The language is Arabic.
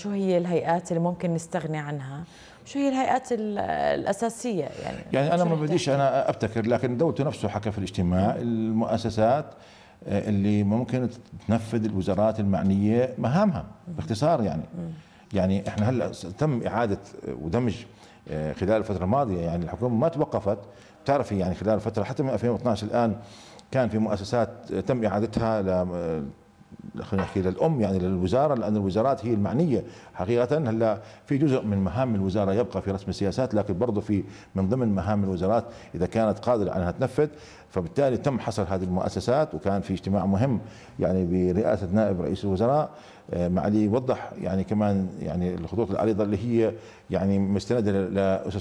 شو هي الهيئات اللي ممكن نستغني عنها شو هي الهيئات الاساسيه يعني يعني انا ما بديش انا ابتكر لكن دولته نفسه حكى في الاجتماع المؤسسات آه، اللي ممكن تنفذ الوزارات المعنيه مهامها باختصار يعني يعني احنا هلا تم اعاده ودمج آه، خلال الفتره الماضيه يعني الحكومه ما توقفت بتعرفي يعني خلال الفتره حتى من 2012 الان كان في مؤسسات تم اعادتها خلينا نحكي للام يعني للوزاره لان الوزارات هي المعنيه حقيقه هلا في جزء من مهام الوزاره يبقى في رسم السياسات لكن برضه في من ضمن مهام الوزارات اذا كانت قادره انها تنفذ فبالتالي تم حصر هذه المؤسسات وكان في اجتماع مهم يعني برئاسه نائب رئيس الوزراء آه، معالي وضح يعني كمان يعني الخطوط العريضه اللي هي يعني مستنده لاسس